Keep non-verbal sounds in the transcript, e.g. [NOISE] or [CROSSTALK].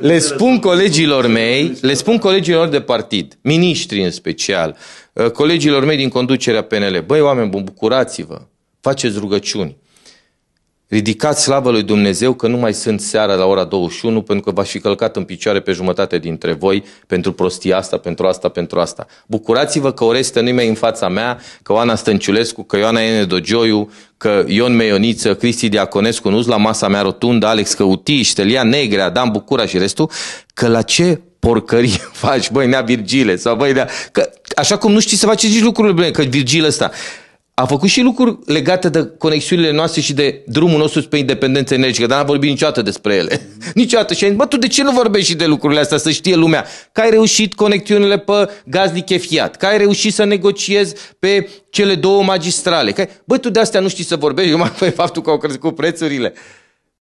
le spun colegilor mei, le spun colegilor de partid, miniștri în special, uh, colegilor mei din conducerea PNL, băi oameni buni, bucurați-vă, faceți rugăciuni. Ridicați slavă lui Dumnezeu că nu mai sunt seara la ora 21 pentru că v-aș fi călcat în picioare pe jumătate dintre voi pentru prostia asta, pentru asta, pentru asta. Bucurați-vă că Oreste nu mai în fața mea, că Oana Stănciulescu, că Ioana Ene Dogioiu, că Ion Meioniță, Cristi Diaconescu, nu la masa mea rotundă, Alex Căuti, Ștelia Negrea, Dan Bucura și restul, că la ce porcărie [LAUGHS] faci, băi, nea Virgile, sau băi, nea... Că, așa cum nu știi să faci nici lucrurile bune, că Virgil ăsta, a făcut și lucruri legate de conexiunile noastre și de drumul nostru spre independență energetică. dar n-a vorbit niciodată despre ele. [LAUGHS] niciodată. Și a zis, bă, tu de ce nu vorbești și de lucrurile astea, să știe lumea că ai reușit conexiunile pe gaz lichefiat, că ai reușit să negociezi pe cele două magistrale. Că... Bă, tu de astea nu știi să vorbești, numai pe faptul că au crescut prețurile.